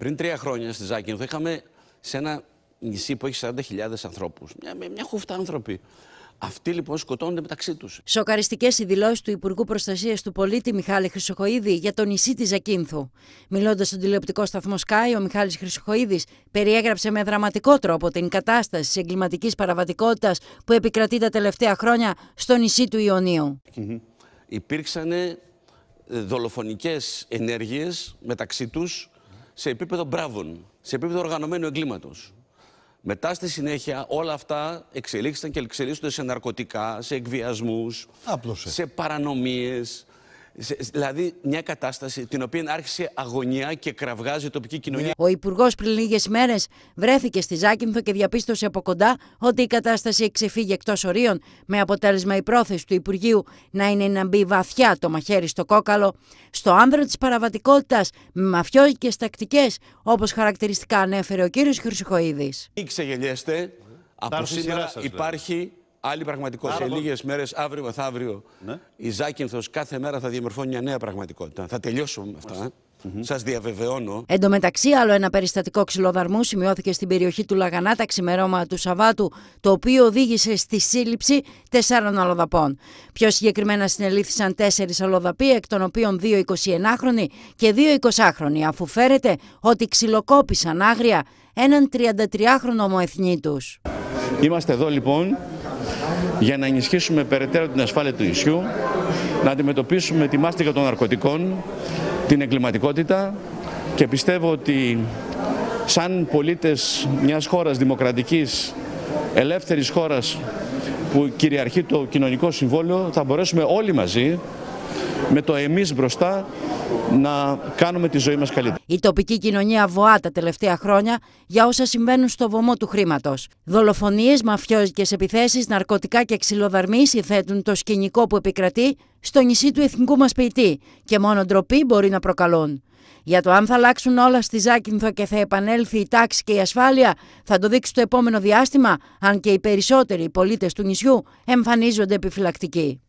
Πριν τρία χρόνια στη Ζάκυνθο είχαμε σε ένα νησί που έχει 40.000 ανθρώπους. Μια, μια χούφτα άνθρωποι. Αυτοί λοιπόν σκοτώνονται μεταξύ τους. Σοκαριστικές οι δηλώσεις του Υπουργού Προστασίας του Πολίτη Μιχάλη Χρυσοχοίδη για το νησί της Ζακίνθου. Μιλώντας στον τηλεοπτικό σταθμό Sky, ο Μιχάλης Χρυσοχοίδης περιέγραψε με δραματικό τρόπο την κατάσταση της εγκληματικής παραβατικότητας που επικρατεί τα τελευταία χρόνια στο νησί του Ιωνίου. Υπήρξαν ε, δολοφονικές ενέργειες μεταξύ τους σε επίπεδο μπράβων, σε επίπεδο οργανωμένου εγκλήματος. Μετά στη συνέχεια όλα αυτά εξελίχθηκαν και εξελίσσονται σε ναρκωτικά, σε εκβιασμούς, σε παρανομίες, Δηλαδή, μια κατάσταση την οποία άρχισε αγωνία και κραυγάζει η τοπική κοινωνία. Ο Υπουργός πριν λίγες μέρες βρέθηκε στη Ζάκυνθο και διαπίστωσε από κοντά ότι η κατάσταση εξεφύγει εκτός ορίων, με αποτέλεσμα η πρόθεση του Υπουργείου να είναι να μπει βαθιά το μαχαίρι στο κόκαλο, στο άνδρο της παραβατικότητας, με μαφιόζικες τακτικές, όπως χαρακτηριστικά ανέφερε ο κ. Χρυσοκοίδη. Μην ξεγελιέστε, από σήμερα υπάρχει Άλλη πραγματικότητα. Σε λίγες μέρες, αύριο μεθαύριο, ναι. η Ζάκυνθο κάθε μέρα θα διαμορφώνει μια νέα πραγματικότητα. Θα τελειώσω με αυτά. Mm -hmm. Σας διαβεβαιώνω. Εν τω μεταξύ, άλλο ένα περιστατικό ξυλοδαρμού σημειώθηκε στην περιοχή του Λαγανά τα ξημερώματα του Σαββάτου, το οποίο οδήγησε στη σύλληψη τεσσάρων αλλοδαπών. Πιο συγκεκριμένα συνελήφθησαν τέσσερις αλλοδαποί, εκ των οποίων δύο 21χρονοι και δύο 20χρονοι, αφού φέρεται ότι ξυλοκόπησαν άγρια έναν 33χρονο ομοεθνή τους. Είμαστε εδώ λοιπόν για να ενισχύσουμε περαιτέρω την ασφάλεια του νησιού, να αντιμετωπίσουμε τη μάστιγα των ναρκωτικών, την εγκληματικότητα και πιστεύω ότι σαν πολίτες μιας χώρας δημοκρατικής, ελεύθερης χώρας που κυριαρχεί το κοινωνικό συμβόλαιο, θα μπορέσουμε όλοι μαζί με το εμείς μπροστά να κάνουμε τη ζωή μας καλύτερη. Η τοπική κοινωνία βοά τα τελευταία χρόνια για όσα συμβαίνουν στο βωμό του χρήματος. Δολοφονίες, μαφιόζικες επιθέσεις, ναρκωτικά και ξυλοδαρμοί συνθέτουν το σκηνικό που επικρατεί στο νησί του εθνικού μας ποιητή και μόνο ντροπή μπορεί να προκαλούν. Για το αν θα αλλάξουν όλα στη Ζάκυνθο και θα επανέλθει η τάξη και η ασφάλεια, θα το δείξει το επόμενο διάστημα, αν και οι περισσότεροι πολίτες του νησιού εμφανίζονται επιφυλακτικοί.